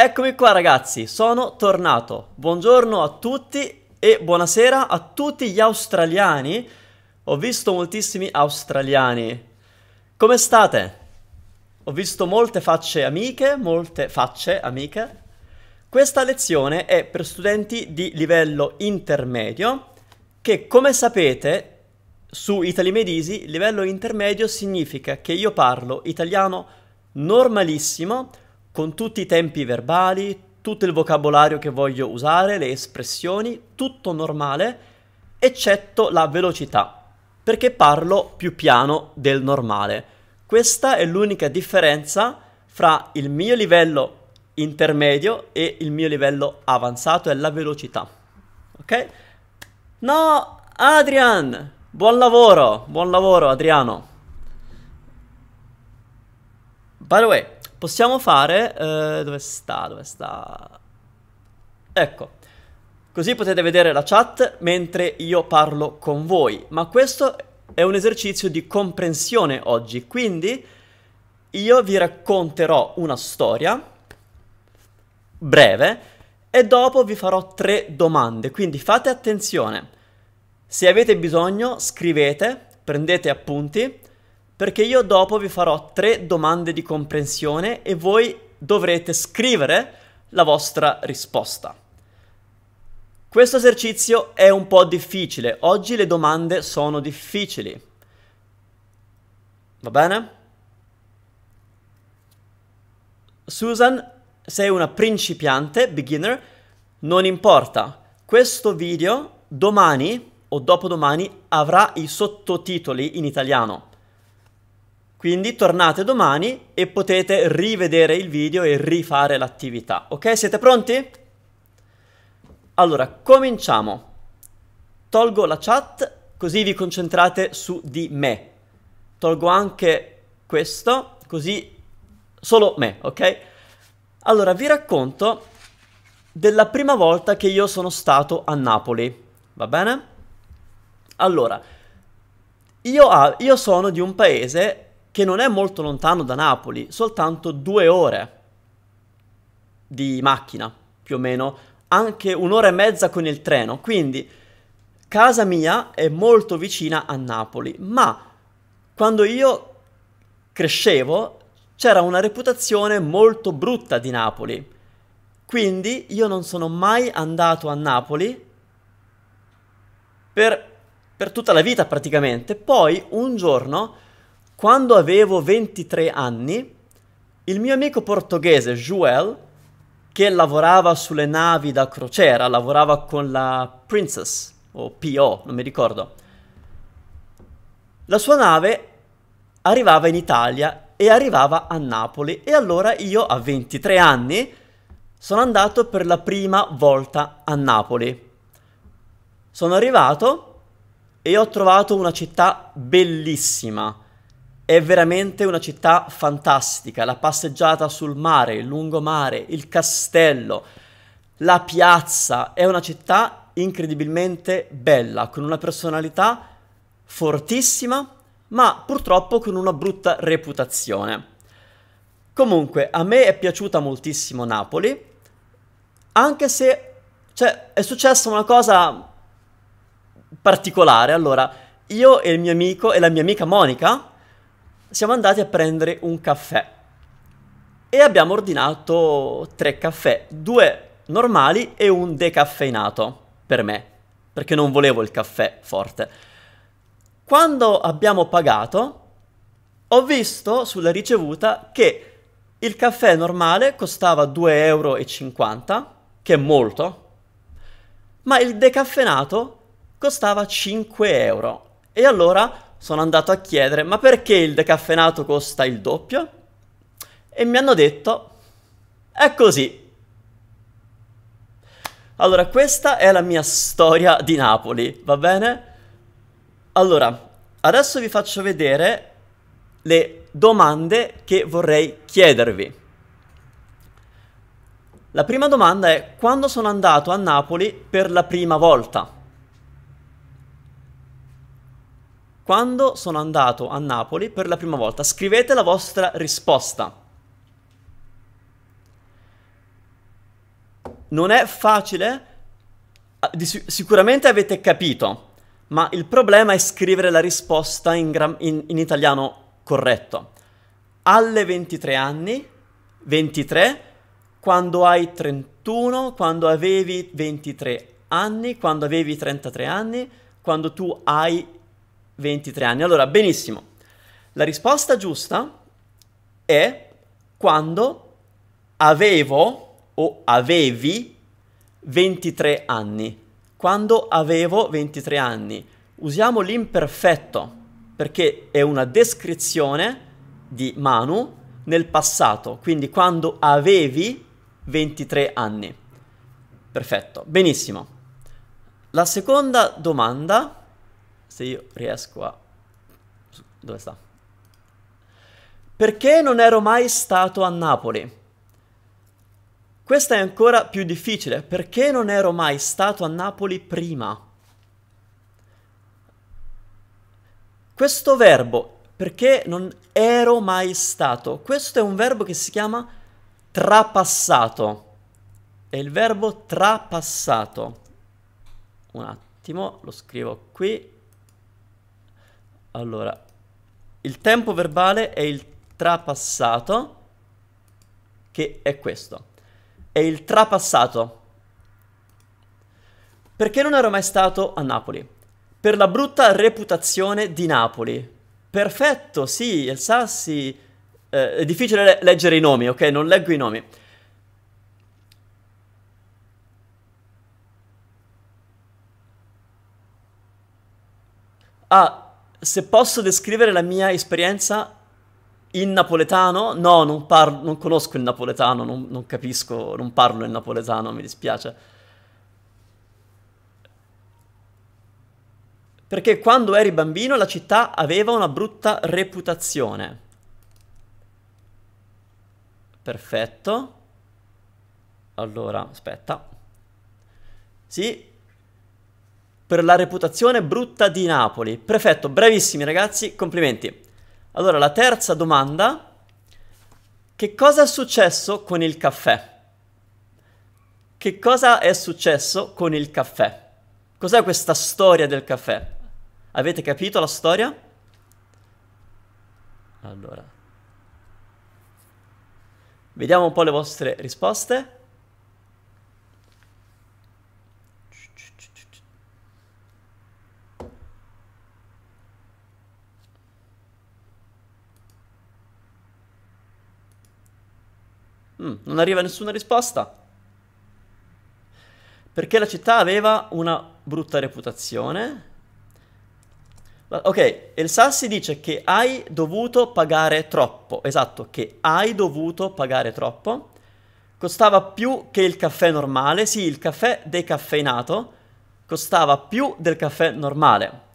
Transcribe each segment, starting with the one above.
Eccomi qua ragazzi, sono tornato. Buongiorno a tutti e buonasera a tutti gli australiani. Ho visto moltissimi australiani. Come state? Ho visto molte facce amiche, molte facce amiche. Questa lezione è per studenti di livello intermedio che come sapete su Italy Medisi livello intermedio significa che io parlo italiano normalissimo con tutti i tempi verbali, tutto il vocabolario che voglio usare, le espressioni, tutto normale, eccetto la velocità, perché parlo più piano del normale. Questa è l'unica differenza fra il mio livello intermedio e il mio livello avanzato è la velocità. Ok? No, Adrian, buon lavoro, buon lavoro Adriano. By the way, Possiamo fare... Eh, dove sta? Dove sta? Ecco. Così potete vedere la chat mentre io parlo con voi. Ma questo è un esercizio di comprensione oggi, quindi io vi racconterò una storia breve e dopo vi farò tre domande. Quindi fate attenzione. Se avete bisogno, scrivete, prendete appunti perché io dopo vi farò tre domande di comprensione e voi dovrete scrivere la vostra risposta. Questo esercizio è un po' difficile, oggi le domande sono difficili. Va bene? Susan, sei una principiante, beginner, non importa. Questo video domani o dopodomani avrà i sottotitoli in italiano. Quindi tornate domani e potete rivedere il video e rifare l'attività. Ok? Siete pronti? Allora, cominciamo. Tolgo la chat così vi concentrate su di me. Tolgo anche questo così solo me, ok? Allora, vi racconto della prima volta che io sono stato a Napoli, va bene? Allora, io, ha, io sono di un paese che non è molto lontano da Napoli, soltanto due ore di macchina, più o meno, anche un'ora e mezza con il treno. Quindi casa mia è molto vicina a Napoli, ma quando io crescevo c'era una reputazione molto brutta di Napoli. Quindi io non sono mai andato a Napoli per, per tutta la vita praticamente. Poi un giorno quando avevo 23 anni, il mio amico portoghese Joel, che lavorava sulle navi da crociera, lavorava con la Princess o PO, non mi ricordo. La sua nave arrivava in Italia e arrivava a Napoli e allora io a 23 anni sono andato per la prima volta a Napoli. Sono arrivato e ho trovato una città bellissima è veramente una città fantastica, la passeggiata sul mare, il lungomare, il castello, la piazza, è una città incredibilmente bella, con una personalità fortissima, ma purtroppo con una brutta reputazione. Comunque, a me è piaciuta moltissimo Napoli, anche se cioè, è successa una cosa particolare. Allora, io e il mio amico e la mia amica Monica siamo andati a prendere un caffè e abbiamo ordinato tre caffè, due normali e un decaffeinato per me, perché non volevo il caffè forte. Quando abbiamo pagato, ho visto sulla ricevuta che il caffè normale costava 2,50 euro, che è molto, ma il decaffeinato costava 5 euro. E allora sono andato a chiedere ma perché il decaffeinato costa il doppio? E mi hanno detto è così. Allora, questa è la mia storia di Napoli, va bene? Allora, adesso vi faccio vedere le domande che vorrei chiedervi. La prima domanda è quando sono andato a Napoli per la prima volta? quando sono andato a Napoli per la prima volta. Scrivete la vostra risposta. Non è facile, ah, sicuramente avete capito, ma il problema è scrivere la risposta in, gra- in, in italiano corretto. Alle 23 anni, 23, quando hai 31, quando avevi 23 anni, quando avevi 33 anni, quando tu hai 23 anni. Allora, benissimo. La risposta giusta è quando avevo o avevi 23 anni. Quando avevo 23 anni. Usiamo l'imperfetto perché è una descrizione di Manu nel passato, quindi quando avevi 23 anni. Perfetto, benissimo. La seconda domanda se io riesco a... Dove sta? Perché non ero mai stato a Napoli? Questa è ancora più difficile. Perché non ero mai stato a Napoli prima? Questo verbo, perché non ero mai stato, questo è un verbo che si chiama trapassato. È il verbo trapassato. Un attimo, lo scrivo qui. Allora, il tempo verbale è il trapassato, che è questo. È il trapassato. Perché non ero mai stato a Napoli? Per la brutta reputazione di Napoli. Perfetto, sì, il Sassi... Eh, è difficile le- leggere i nomi, ok? Non leggo i nomi. Ah, se posso descrivere la mia esperienza in napoletano, no, non, parlo, non conosco il napoletano, non, non capisco, non parlo il napoletano, mi dispiace. Perché quando eri bambino la città aveva una brutta reputazione. Perfetto. Allora, aspetta. Sì, per la reputazione brutta di Napoli. Perfetto, bravissimi ragazzi, complimenti. Allora, la terza domanda. Che cosa è successo con il caffè? Che cosa è successo con il caffè? Cos'è questa storia del caffè? Avete capito la storia? Allora. Vediamo un po' le vostre risposte. non arriva nessuna risposta. Perché la città aveva una brutta reputazione. Ok, il Sassi dice che hai dovuto pagare troppo. Esatto, che hai dovuto pagare troppo. Costava più che il caffè normale. Sì, il caffè decaffeinato costava più del caffè normale.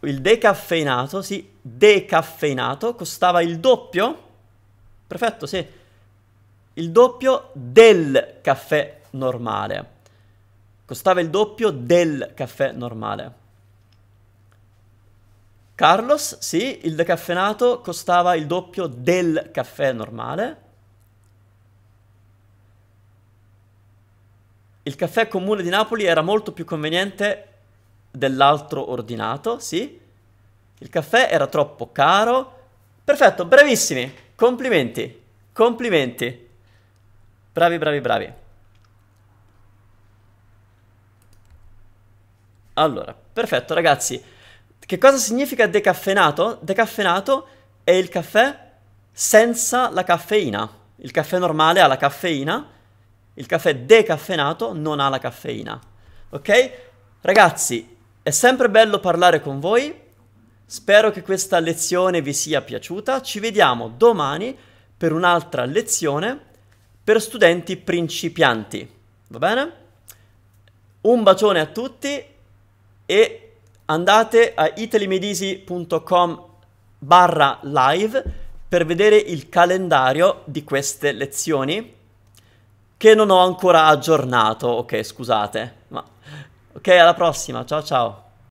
Il decaffeinato, sì, decaffeinato costava il doppio. Perfetto, sì il doppio del caffè normale. Costava il doppio del caffè normale. Carlos, sì, il decaffeinato costava il doppio del caffè normale. Il caffè comune di Napoli era molto più conveniente dell'altro ordinato, sì. Il caffè era troppo caro. Perfetto, bravissimi. Complimenti. Complimenti. Bravi, bravi, bravi. Allora, perfetto ragazzi. Che cosa significa decaffeinato? Decaffeinato è il caffè senza la caffeina. Il caffè normale ha la caffeina, il caffè decaffeinato non ha la caffeina. Ok? Ragazzi, è sempre bello parlare con voi. Spero che questa lezione vi sia piaciuta. Ci vediamo domani per un'altra lezione per studenti principianti. Va bene? Un bacione a tutti e andate a italymedisi.com barra live per vedere il calendario di queste lezioni che non ho ancora aggiornato. Ok, scusate. Ma... Ok, alla prossima. Ciao ciao.